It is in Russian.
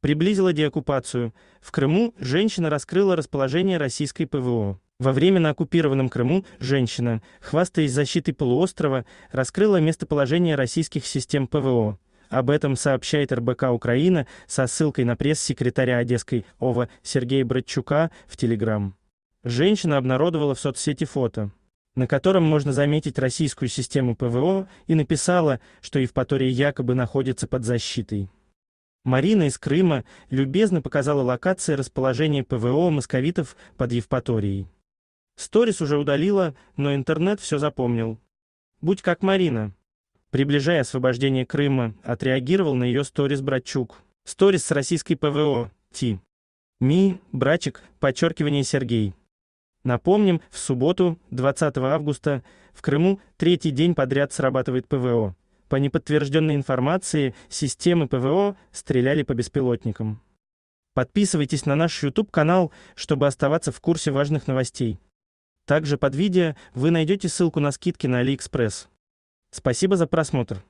приблизила деоккупацию. В Крыму женщина раскрыла расположение российской ПВО. Во время на оккупированном Крыму женщина, хвастаясь защитой полуострова, раскрыла местоположение российских систем ПВО. Об этом сообщает РБК Украина со ссылкой на пресс-секретаря Одесской ОВА Сергея Братчука в Телеграм. Женщина обнародовала в соцсети фото, на котором можно заметить российскую систему ПВО и написала, что Евпатория якобы находится под защитой. Марина из Крыма любезно показала локации расположения ПВО московитов под Евпаторией. Сторис уже удалила, но интернет все запомнил. Будь как Марина. Приближая освобождение Крыма, отреагировал на ее сторис Братчук. Сторис с российской ПВО, Ти. Ми, Брачек, подчеркивание Сергей. Напомним, в субботу, 20 августа, в Крыму третий день подряд срабатывает ПВО. По неподтвержденной информации, системы ПВО стреляли по беспилотникам. Подписывайтесь на наш YouTube-канал, чтобы оставаться в курсе важных новостей. Также под видео вы найдете ссылку на скидки на AliExpress. Спасибо за просмотр.